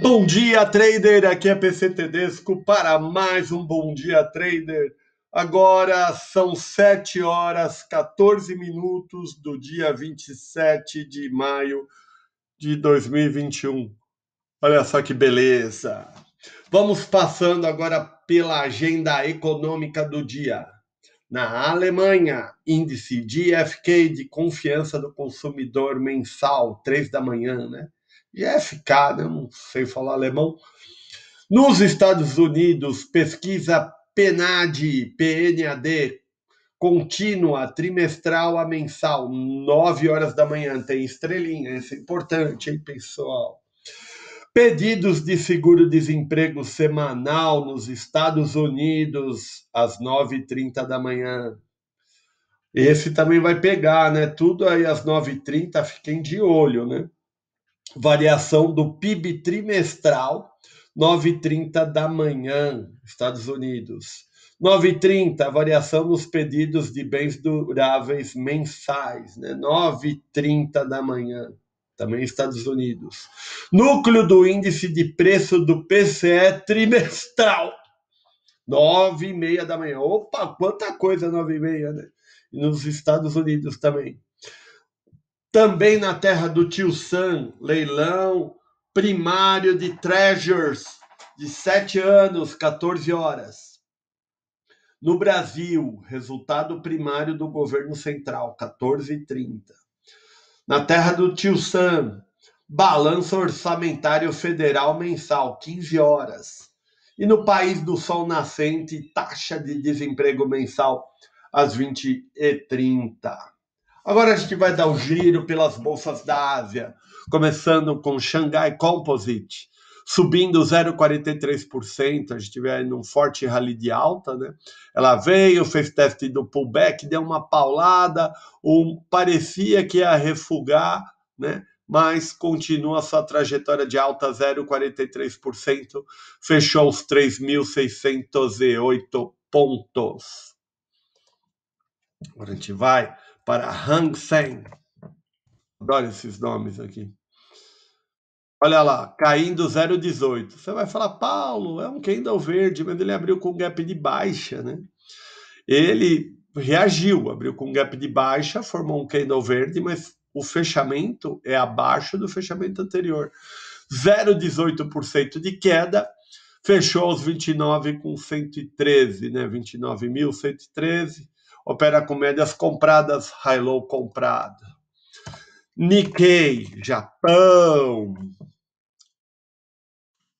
Bom dia, trader! Aqui é PC Tedesco para mais um Bom Dia Trader. Agora são 7 horas 14 minutos do dia 27 de maio de 2021. Olha só que beleza! Vamos passando agora pela agenda econômica do dia. Na Alemanha, índice DFK de confiança do consumidor mensal, 3 da manhã, né? E K, é eu não sei falar alemão. Nos Estados Unidos, pesquisa PNAD, PNAD, contínua, trimestral a mensal, 9 horas da manhã, tem estrelinha, isso é importante, hein, pessoal? Pedidos de seguro-desemprego semanal nos Estados Unidos, às 9h30 da manhã. Esse também vai pegar, né? Tudo aí às 9h30, fiquem de olho, né? variação do PIB trimestral, 9h30 da manhã, Estados Unidos. 9h30, variação nos pedidos de bens duráveis mensais, né? 9h30 da manhã, também Estados Unidos. Núcleo do índice de preço do PCE trimestral, 9h30 da manhã. Opa, quanta coisa 9h30, né? E nos Estados Unidos também. Também na terra do tio Sam, leilão primário de treasures de 7 anos, 14 horas. No Brasil, resultado primário do governo central, 14h30. Na terra do tio Sam, balanço orçamentário federal mensal, 15 horas. E no país do sol nascente, taxa de desemprego mensal às 20h30. Agora a gente vai dar o um giro pelas bolsas da Ásia, começando com Xangai Composite, subindo 0,43%. A gente tiver num forte rally de alta, né? Ela veio, fez teste do pullback, deu uma paulada, um, parecia que ia refugar, né? Mas continua sua trajetória de alta 0,43%, fechou os 3.608 pontos. Agora a gente vai para Hang Seng. Adoro esses nomes aqui. Olha lá, caindo 0,18. Você vai falar, Paulo, é um candle verde, mas ele abriu com gap de baixa, né? Ele reagiu, abriu com gap de baixa, formou um candle verde, mas o fechamento é abaixo do fechamento anterior. 0,18% de queda, fechou aos 29 com 113, né? 29.113 opera com médias compradas, high-low comprada. Nikkei, Japão.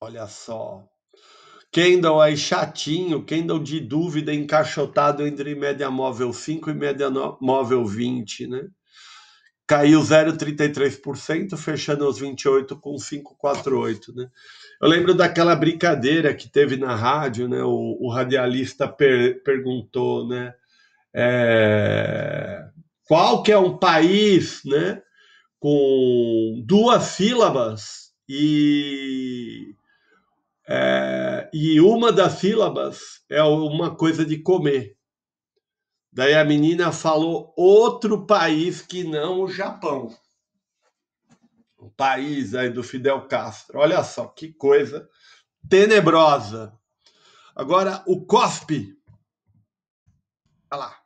Olha só. Kendall aí chatinho, Kendall de dúvida encaixotado entre média móvel 5 e média móvel 20, né? Caiu 0,33%, fechando aos 28 com 5,48, né? Eu lembro daquela brincadeira que teve na rádio, né? O, o radialista per, perguntou, né? É, qual que é um país né, com duas sílabas e, é, e uma das sílabas é uma coisa de comer. Daí a menina falou outro país que não o Japão. O país aí do Fidel Castro. Olha só que coisa tenebrosa. Agora o COSP. Olha lá.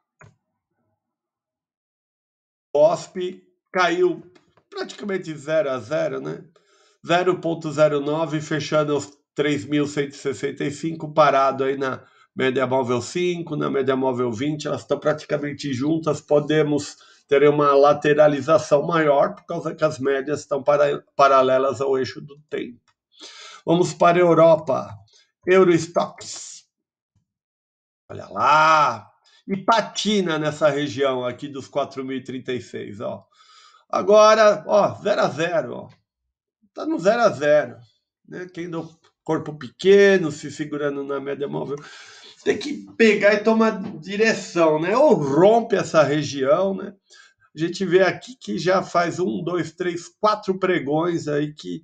OSP caiu praticamente 0 a 0, né? 0,09 fechando os 3.165, parado aí na média móvel 5, na média móvel 20, elas estão praticamente juntas, podemos ter uma lateralização maior por causa que as médias estão para, paralelas ao eixo do tempo. Vamos para a Europa. Eurostox. Olha lá, e patina nessa região aqui dos 4.036, ó. Agora, ó, 0 a 0, ó. Tá no 0 a 0, né? Quem do corpo pequeno, se segurando na média móvel, tem que pegar e tomar direção, né? Ou rompe essa região, né? A gente vê aqui que já faz um, dois, três, quatro pregões aí que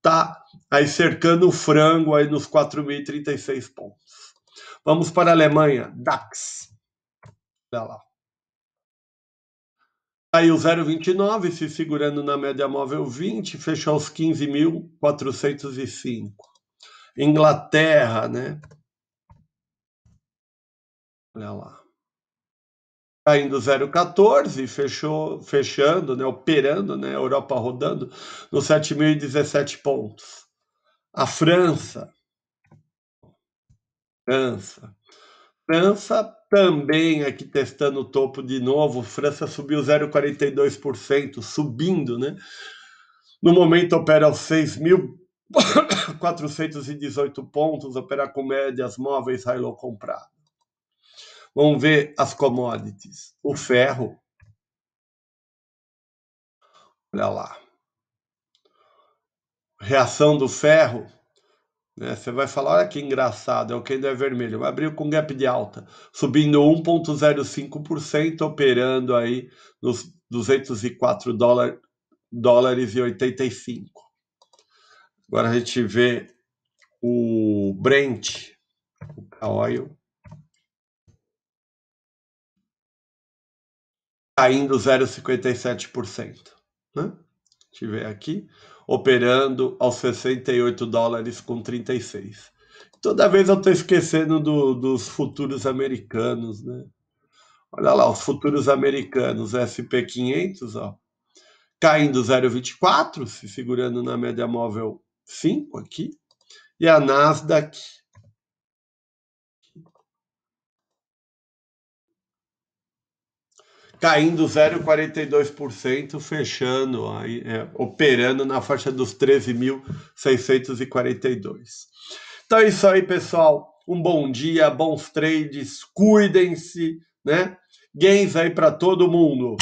tá aí cercando o frango aí nos 4.036 pontos. Vamos para a Alemanha, DAX. Olha lá. Tá aí o 0,29 se segurando na média móvel 20, fechou aos 15.405. Inglaterra, né? Olha lá. Caindo tá 0,14, fechou, fechando, né? Operando, né? Europa rodando nos 7.017 pontos. A França. França. França também aqui testando o topo de novo, França subiu 0,42%, subindo, né? No momento opera aos 6.418 pontos, opera com médias móveis, high low comprado. Vamos ver as commodities. O ferro. Olha lá. Reação do ferro né? Você vai falar, olha que engraçado, é o candle é vermelho. Abriu com gap de alta, subindo 1,05%, operando aí nos 204 dólar, dólares e 85. Agora a gente vê o Brent, o Caoil, caindo 0,57%. Né? Deixa eu ver aqui operando aos 68 dólares com 36. Toda vez eu estou esquecendo do, dos futuros americanos, né? Olha lá, os futuros americanos, SP500, ó, caindo 0,24, se segurando na média móvel 5 aqui, e a Nasdaq caindo 0,42%, fechando, aí, é, operando na faixa dos 13.642. Então é isso aí, pessoal. Um bom dia, bons trades, cuidem-se, né? Gains aí para todo mundo.